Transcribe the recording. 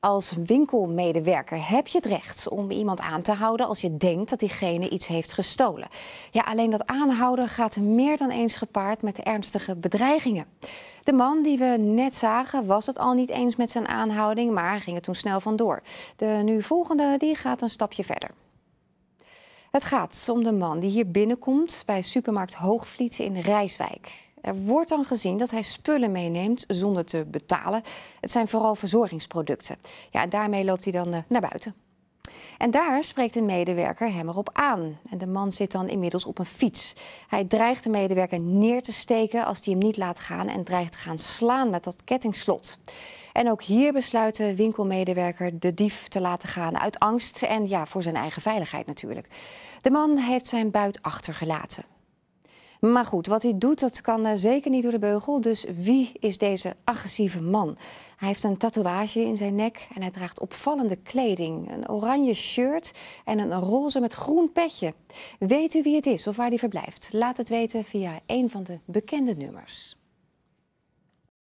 Als winkelmedewerker heb je het recht om iemand aan te houden als je denkt dat diegene iets heeft gestolen. Ja, alleen dat aanhouden gaat meer dan eens gepaard met ernstige bedreigingen. De man die we net zagen was het al niet eens met zijn aanhouding, maar ging er toen snel vandoor. De nu volgende die gaat een stapje verder. Het gaat om de man die hier binnenkomt bij supermarkt Hoogvliet in Rijswijk. Er wordt dan gezien dat hij spullen meeneemt zonder te betalen. Het zijn vooral verzorgingsproducten. Ja, daarmee loopt hij dan eh, naar buiten. En daar spreekt een medewerker hem erop aan. En de man zit dan inmiddels op een fiets. Hij dreigt de medewerker neer te steken als die hem niet laat gaan en dreigt te gaan slaan met dat kettingslot. En ook hier besluit de winkelmedewerker de dief te laten gaan uit angst en ja, voor zijn eigen veiligheid natuurlijk. De man heeft zijn buit achtergelaten. Maar goed, wat hij doet, dat kan eh, zeker niet door de beugel. Dus wie is deze agressieve man? Hij heeft een tatoeage in zijn nek en hij draagt opvallende kleding. Een oranje shirt en een roze met groen petje. Weet u wie het is of waar hij verblijft? Laat het weten via een van de bekende nummers.